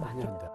많이 합니다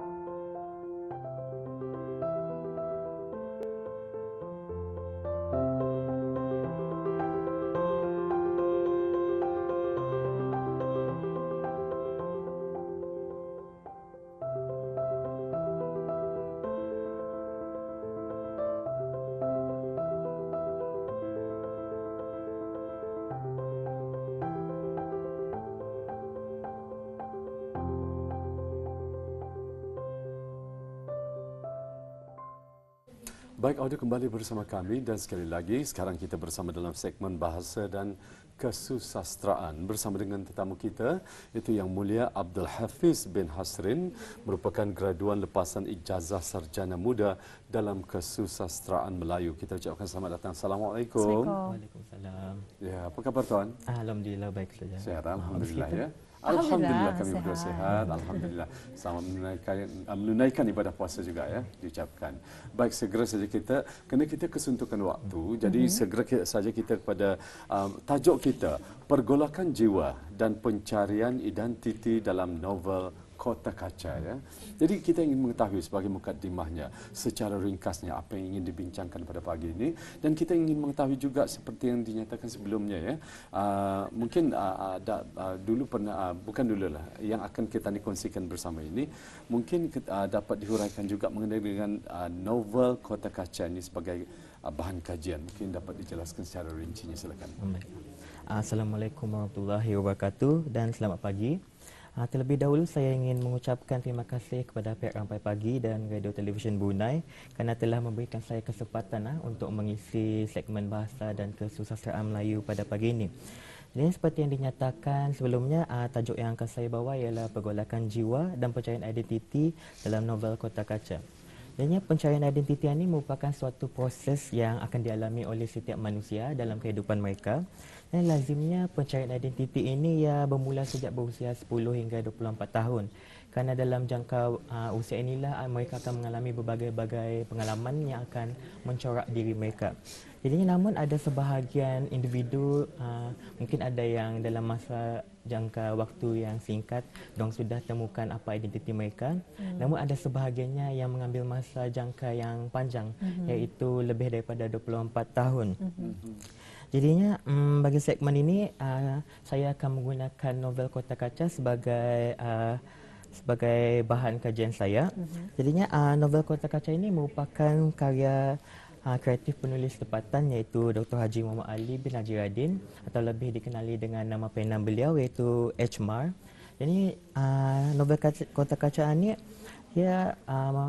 Baik, Audio kembali bersama kami dan sekali lagi sekarang kita bersama dalam segmen Bahasa dan Kesusastraan bersama dengan tetamu kita itu yang mulia Abdul Hafiz bin Hasrin merupakan graduan lepasan ijazah sarjana muda dalam kesusastraan Melayu. Kita ucapkan selamat datang. Assalamualaikum. Waalaikumsalam. Ya, apa khabar tuan? Alhamdulillah baik saja. Sehat alhamdulillah ya. Alhamdulillah kami sehat. berdua sehat. Alhamdulillah. Sama menunaikan, eh, menunaikan ibadah puasa juga ya diucapkan. Baik segera saja kita kena kita kesuntukan waktu. Jadi mhm. segera saja kita kepada um, tajuk kita pergolakan jiwa dan pencarian identiti dalam novel Kota Kaca. Ya. Jadi kita ingin mengetahui sebagai mukadimahnya secara ringkasnya apa yang ingin dibincangkan pada pagi ini dan kita ingin mengetahui juga seperti yang dinyatakan sebelumnya ya uh, mungkin uh, ah, ada ah, uh, dulu pernah uh, bukan dulu lah yang akan kita kongsikan bersama ini mungkin uh, dapat dihuraikan juga mengenai dengan uh, novel Kota Kaca ini sebagai uh, bahan kajian mungkin dapat dijelaskan secara rincinya silakan. Hmm. Assalamualaikum warahmatullahi wabarakatuh dan selamat pagi. Uh, terlebih dahulu saya ingin mengucapkan terima kasih kepada pihak Rampai Pagi dan Radio Televisyen Brunei kerana telah memberikan saya kesempatan uh, untuk mengisi segmen bahasa dan kesusasteraan Melayu pada pagi ini. Jadi seperti yang dinyatakan sebelumnya, uh, tajuk yang akan saya bawa ialah pergolakan jiwa dan percayaan identiti dalam novel Kota Kaca. Ianya pencarian identiti ini merupakan suatu proses yang akan dialami oleh setiap manusia dalam kehidupan mereka. Dan lazimnya pencarian identiti ini ya bermula sejak berusia 10 hingga 24 tahun. Kerana dalam jangka uh, usia inilah uh, mereka akan mengalami berbagai-bagai pengalaman yang akan mencorak diri mereka. Jadi namun ada sebahagian individu uh, mungkin ada yang dalam masa jangka waktu yang singkat dong sudah temukan apa identiti mereka mm. namun ada sebahagiannya yang mengambil masa jangka yang panjang mm-hmm. iaitu lebih daripada 24 tahun mm-hmm. jadinya mm, bagi segmen ini uh, saya akan menggunakan novel kota kaca sebagai uh, sebagai bahan kajian saya mm-hmm. jadinya uh, novel kota kaca ini merupakan karya uh, kreatif penulis tempatan iaitu Dr. Haji Muhammad Ali bin Haji Radin atau lebih dikenali dengan nama pena beliau iaitu HMAR. Jadi uh, novel kaca, Kota Kacaan ni ia uh, ha,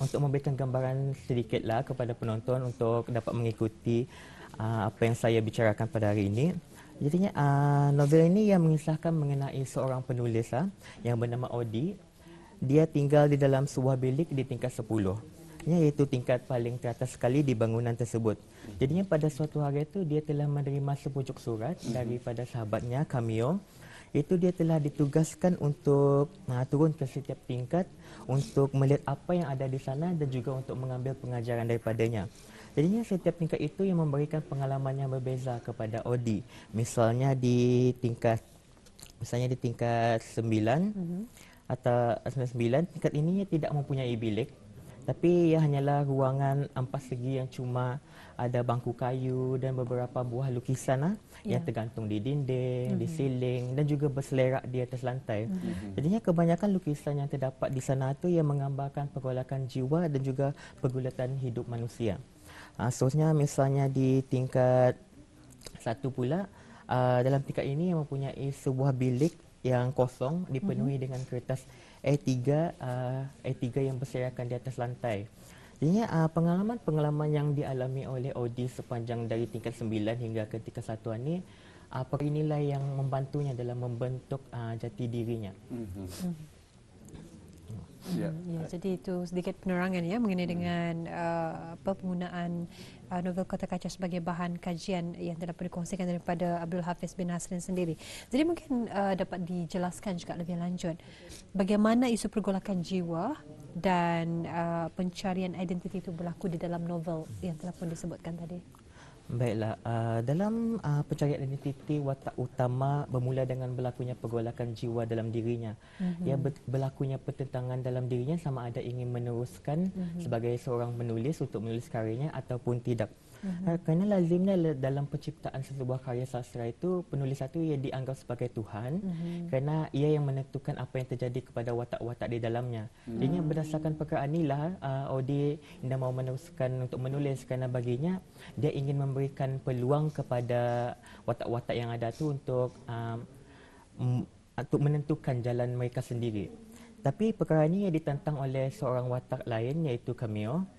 untuk memberikan gambaran sedikitlah kepada penonton untuk dapat mengikuti uh, apa yang saya bicarakan pada hari ini. Jadinya uh, novel ini yang mengisahkan mengenai seorang penulis uh, yang bernama Odi. Dia tinggal di dalam sebuah bilik di tingkat pihaknya iaitu tingkat paling teratas sekali di bangunan tersebut. Jadinya pada suatu hari itu dia telah menerima sepucuk surat mhm. daripada sahabatnya Kamio. Itu dia telah ditugaskan untuk uh, turun ke setiap tingkat untuk melihat apa yang ada di sana dan juga untuk mengambil pengajaran daripadanya. Jadinya setiap tingkat itu yang memberikan pengalaman yang berbeza kepada Odi. Misalnya di tingkat misalnya di tingkat 9 mm-hmm. atau 9 eh, tingkat ini tidak mempunyai bilik tapi ia hanyalah ruangan empat segi yang cuma ada bangku kayu dan beberapa buah lukisan lah, yeah. yang ya. tergantung di dinding, mm-hmm. di mhm. siling dan juga berselerak di atas lantai. Mm-hmm. Jadinya kebanyakan lukisan yang terdapat di sana itu yang menggambarkan pergolakan jiwa dan juga pergulatan hidup manusia. Uh, Seterusnya misalnya di tingkat satu pula, uh, dalam tingkat ini yang mempunyai sebuah bilik yang kosong dipenuhi mm-hmm. dengan kertas A3 uh, A3 yang berserakan di atas lantai. Jadi uh, pengalaman-pengalaman yang dialami oleh Audi sepanjang dari tingkat 9 hingga ke tingkat satuan ini apa uh, inilah yang membantunya dalam membentuk uh, jati dirinya. Mm-hmm. Mm-hmm. Yeah. Hmm, yeah, jadi itu sedikit penerangan ya mengenai mm. dengan uh, penggunaan uh, novel Kota Kaca sebagai bahan kajian yang telah dikongsikan daripada Abdul Hafiz bin Hasrin sendiri. Jadi mungkin uh, dapat dijelaskan juga lebih lanjut bagaimana isu pergolakan jiwa dan uh, pencarian identiti itu berlaku di dalam novel yang telah pun disebutkan tadi. Baiklah, uh, dalam uh, pencarian identiti watak utama bermula dengan berlakunya pergolakan jiwa dalam dirinya. Mm-hmm. Ya ber- berlakunya pertentangan dalam dirinya sama ada ingin meneruskan mm-hmm. sebagai seorang menulis untuk menulis karyanya ataupun tidak. Mm-hmm. kerana lazimnya dalam penciptaan sebuah karya sastra itu penulis satu ia dianggap sebagai Tuhan mm-hmm. kerana ia yang menentukan apa yang terjadi kepada watak-watak di dalamnya. Mm-hmm. Jadi berdasarkan perkara inilah uh, ah, Odi tidak mau meneruskan untuk menulis kerana baginya dia ingin memberikan peluang kepada watak-watak yang ada tu untuk um, untuk menentukan jalan mereka sendiri. Tapi perkara ini ditentang oleh seorang watak lain iaitu Kameo. Mm-hmm.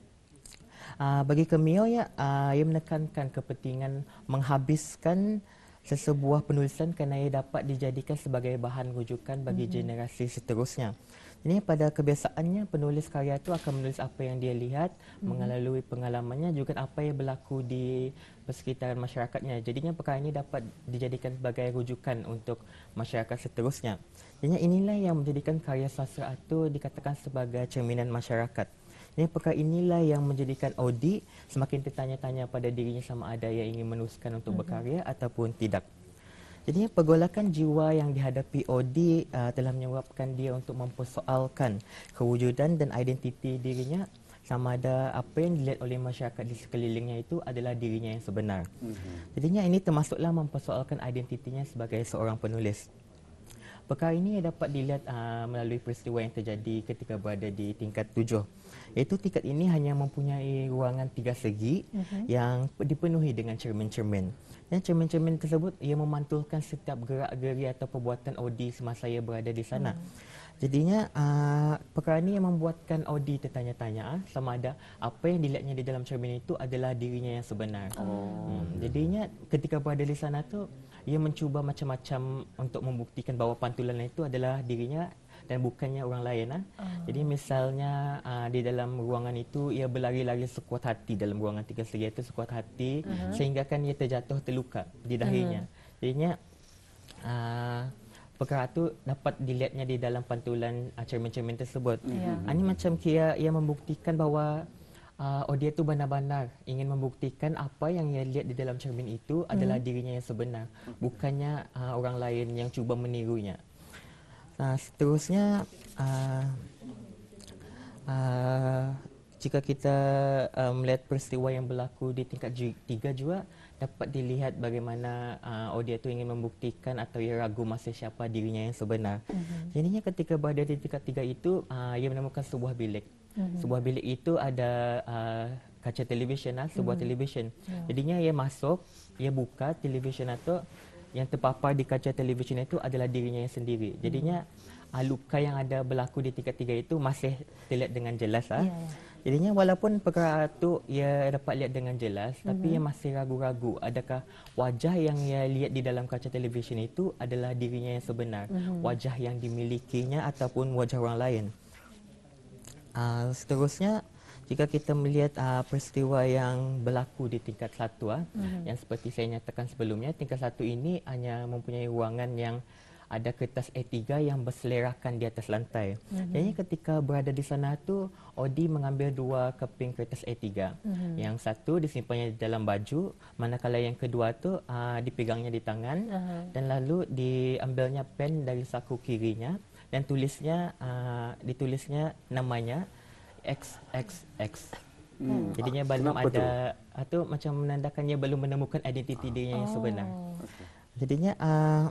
Uh, bagi Kemio, ya, uh, ia menekankan kepentingan menghabiskan sesebuah penulisan kerana ia dapat dijadikan sebagai bahan rujukan bagi mm-hmm. generasi seterusnya. Ini pada kebiasaannya penulis karya itu akan menulis apa yang dia lihat mm-hmm. mengalami pengalamannya juga apa yang berlaku di persekitaran masyarakatnya. Jadinya perkara ini dapat dijadikan sebagai rujukan untuk masyarakat seterusnya. Jadi inilah yang menjadikan karya sastra itu dikatakan sebagai cerminan masyarakat. Jadi ya, perkara inilah yang menjadikan audit semakin tertanya-tanya pada dirinya sama ada yang ingin meneruskan untuk mm-hmm. berkarya ataupun tidak. Jadi pergolakan jiwa yang dihadapi Odi uh, telah menyebabkan dia untuk mempersoalkan kewujudan dan identiti dirinya sama ada apa yang dilihat oleh masyarakat di sekelilingnya itu adalah dirinya yang sebenar. Mm-hmm. Jadinya ini termasuklah mempersoalkan identitinya sebagai seorang penulis. Perkara ini dapat dilihat uh, melalui peristiwa yang terjadi ketika berada di tingkat tujuh iaitu tingkat ini hanya mempunyai ruangan tiga segi uh mhm. -huh. yang dipenuhi dengan cermin-cermin. Dan cermin-cermin tersebut ia memantulkan setiap gerak-geri atau perbuatan Audi semasa ia berada di sana. Uh mhm. -huh. Jadinya uh, perkara ini yang membuatkan Audi tertanya-tanya ah, sama ada apa yang dilihatnya di dalam cermin itu adalah dirinya yang sebenar. Oh. Hmm, jadinya ketika berada di sana tu ia mencuba macam-macam untuk membuktikan bahawa pantulan itu adalah dirinya dan bukannya orang lain. Ah. Uh. Jadi misalnya uh, di dalam ruangan itu ia berlari-lari sekuat hati dalam ruangan tiga segi itu sekuat hati uh-huh. sehingga kan ia terjatuh terluka di dahinya. Uh-huh. Jadinya uh, perkara itu dapat dilihatnya di dalam pantulan uh, cermin-cermin tersebut. Uh-huh. Ini macam kia ia membuktikan bahawa Uh, oh dia tu benar-benar ingin membuktikan apa yang ia lihat di dalam cermin itu adalah hmm. dirinya yang sebenar, bukannya uh, orang lain yang cuba menirunya. Nah, seterusnya uh, uh, jika kita uh, melihat peristiwa yang berlaku di tingkat tiga juga dapat dilihat bagaimana uh, Odia itu ingin membuktikan atau ia ragu masih siapa dirinya yang sebenar. Mm-hmm. Jadinya ketika berada di tingkat tiga itu, uh, ia menemukan sebuah bilik. Mm-hmm. Sebuah bilik itu ada uh, kaca televisyen, uh, sebuah mm-hmm. televisyen. Yeah. Jadinya ia masuk, ia buka televisyen atau yang terpapar di kaca televisyen itu adalah dirinya yang sendiri. Jadinya hmm. luka yang ada berlaku di tingkat tiga itu masih terlihat dengan jelas. Lah. yeah. Ya. Jadinya walaupun perkara itu ia dapat lihat dengan jelas, tapi mm-hmm. ia masih ragu-ragu adakah wajah yang ia lihat di dalam kaca televisyen itu adalah dirinya yang sebenar, mm-hmm. wajah yang dimilikinya ataupun wajah orang lain. Uh, seterusnya, jika kita melihat uh, peristiwa yang berlaku di tingkat satu uh, mm-hmm. yang seperti saya nyatakan sebelumnya tingkat satu ini hanya mempunyai ruangan yang ada kertas A3 yang berselerakan di atas lantai. Mm-hmm. Jadi ketika berada di sana tu Odi mengambil dua keping kertas A3. Mm-hmm. Yang satu disimpannya di dalam baju, manakala yang kedua tu uh, dipegangnya di tangan mm-hmm. dan lalu diambilnya pen dari saku kirinya dan tulisnya uh, ditulisnya namanya X X X. Hmm. hmm. Jadinya ah, belum ada atau macam menandakan dia belum menemukan identiti ah. dia yang oh. sebenar. Okay. Jadinya uh,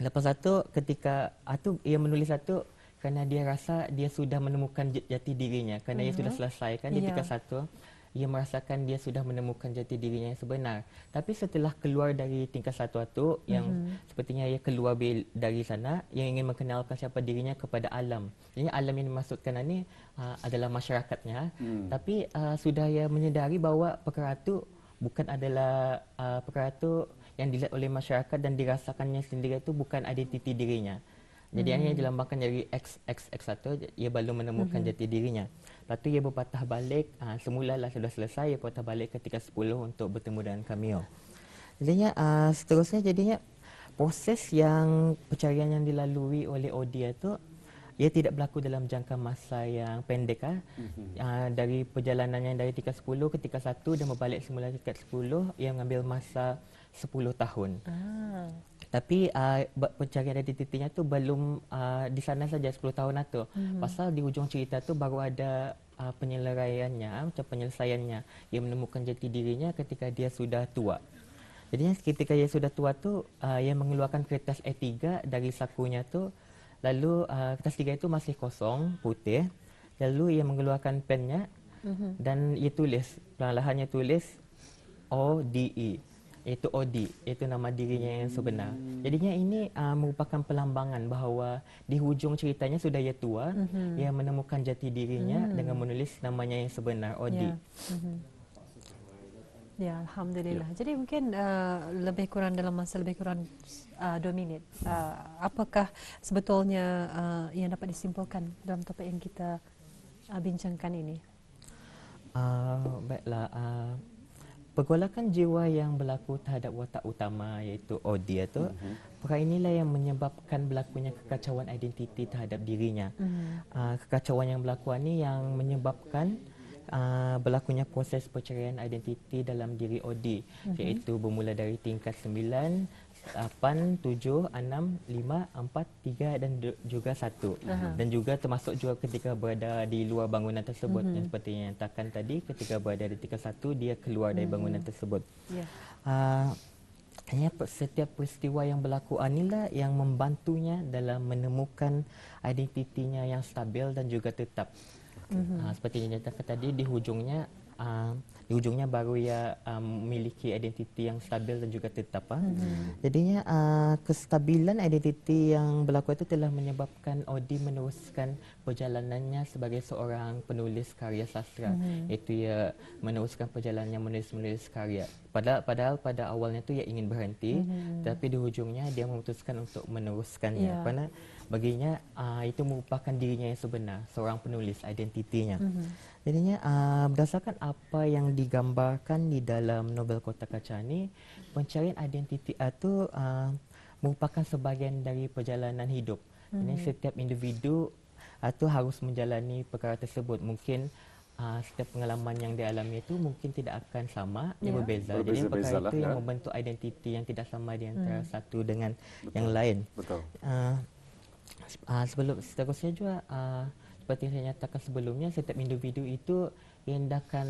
lepas satu ketika atau ah, ia menulis satu kerana dia rasa dia sudah menemukan jati dirinya kerana mm-hmm. ia sudah mm-hmm. selesai kan ketika yeah. satu ia merasakan dia sudah menemukan jati dirinya yang sebenar. Tapi setelah keluar dari tingkat satu atau yang mm-hmm. sepertinya ia keluar dari sana, yang ingin mengenalkan siapa dirinya kepada alam. Jadi alam yang dimaksudkan ini uh, ah, adalah masyarakatnya. Mm. Tapi uh, sudah ia menyedari bahawa perkara itu bukan adalah uh, perkara itu yang dilihat oleh masyarakat dan dirasakannya sendiri itu bukan identiti dirinya. Jadi mm-hmm. yang dilambangkan dari X X X satu, ia belum menemukan mm-hmm. jati dirinya. Lepas tu ia berpatah balik uh, ha, Semula lah sudah selesai Ia berpatah balik ketika 10 untuk bertemu dengan cameo Jadinya uh, ah, seterusnya jadinya Proses yang percarian yang dilalui oleh Odia tu ia tidak berlaku dalam jangka masa yang pendek ah. Mm-hmm. Uh, dari perjalanannya dari tingkat 10 ke tingkat 1 dan berbalik semula tingkat 10 ia mengambil masa 10 tahun. Ah tapi uh, pencarian identitinya tu belum uh, di sana saja 10 tahun atau lah hmm. pasal di ujung cerita tu baru ada uh, ah, penyelesaiannya macam penyelesaiannya yang menemukan jati dirinya ketika dia sudah tua jadi ketika dia sudah tua tu uh, ia mengeluarkan kertas E3 dari sakunya tu lalu uh, kertas tiga itu masih kosong putih lalu ia mengeluarkan pennya mm-hmm. dan ia tulis perlahan-lahannya tulis O D E iaitu Odi, iaitu nama dirinya yang sebenar. Hmm. Jadinya ini uh, merupakan pelambangan bahawa di hujung ceritanya sudah ia tua hmm ia menemukan jati dirinya hmm dengan menulis namanya yang sebenar Odi. Yeah. hmm Ya alhamdulillah. Yeah. Jadi mungkin uh, lebih kurang dalam masa lebih kurang uh, 2 minit uh, apakah sebetulnya uh, yang dapat disimpulkan dalam topik yang kita uh, bincangkan ini? Uh, baiklah uh, pergolakan jiwa yang berlaku terhadap watak utama iaitu Odia tu mm-hmm. perkara inilah yang menyebabkan berlakunya kekacauan identiti terhadap dirinya mm-hmm. uh, kekacauan yang berlaku ini yang menyebabkan Uh, berlakunya proses perceraian identiti dalam diri OD mm-hmm. iaitu bermula dari tingkat 8, 7, 6, 5, 4, 3 dan juga 1 uh Dan juga termasuk juga ketika berada di luar bangunan tersebut uh mhm. -huh. Seperti yang nyatakan tadi ketika berada di tingkat 1 Dia keluar uh -huh. dari mhm. bangunan tersebut ya. Hanya ah, yeah. uh, setiap peristiwa yang berlaku Anila Yang membantunya dalam menemukan identitinya yang stabil dan juga tetap okay. Mhm. uh uh, Seperti yang nyatakan tadi di hujungnya uh, di ujungnya baru ia um, memiliki um, identiti yang stabil dan juga tetap. Ha? Hmm. Jadinya uh, kestabilan identiti yang berlaku itu telah menyebabkan Odi meneruskan perjalanannya sebagai seorang penulis karya sastra. Hmm. Itu ia meneruskan perjalanannya menulis-menulis karya. Padahal, padahal pada awalnya tu ia ingin berhenti, hmm. tapi di ujungnya dia memutuskan untuk meneruskannya. Yeah. Karena Baginya uh, ah, itu merupakan dirinya yang sebenar seorang penulis identitinya mm-hmm. jadinya uh, berdasarkan apa yang digambarkan di dalam novel kota kaca ini pencarian identiti itu ah, uh, merupakan sebahagian dari perjalanan hidup mm-hmm. setiap individu itu uh, harus menjalani perkara tersebut mungkin Uh, setiap pengalaman yang dialami itu mungkin tidak akan sama, yeah. ia ya. berbeza. berbeza. Jadi perkara itu yang ya. membentuk identiti yang tidak sama di antara hmm. satu dengan Betul. yang lain. Betul. Uh, uh, sebelum seterusnya juga uh, seperti yang saya nyatakan sebelumnya setiap individu itu hendakkan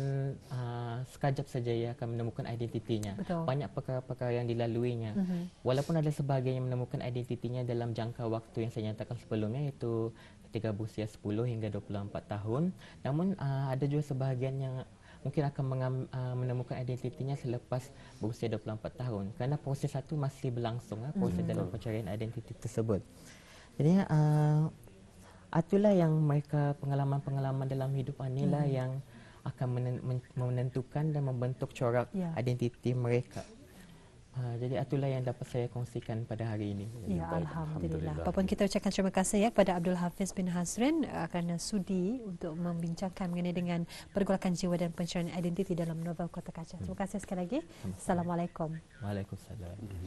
uh, ah, sekajap saja ia akan menemukan identitinya Betul. banyak perkara-perkara yang dilaluinya mm-hmm. walaupun ada sebahagian yang menemukan identitinya dalam jangka waktu yang saya nyatakan sebelumnya itu ketika berusia 10 hingga 24 tahun namun uh, ada juga sebahagian yang mungkin akan uh, menemukan identitinya selepas berusia 24 tahun kerana proses satu masih berlangsung uh, proses mm-hmm. dalam pencarian identiti tersebut jadi uh, itulah yang mereka pengalaman-pengalaman dalam hidup anilah hmm. yang akan menentukan dan membentuk corak yeah. identiti mereka. Uh, jadi itulah yang dapat saya kongsikan pada hari ini. Ya, ya Alhamdulillah. Alhamdulillah. pun kita ucapkan terima kasih ya kepada Abdul Hafiz bin Hazrin uh, kerana sudi untuk membincangkan mengenai dengan pergolakan jiwa dan pencarian identiti dalam novel Kota Kaca. Terima kasih sekali lagi. Assalamualaikum. Waalaikumsalam.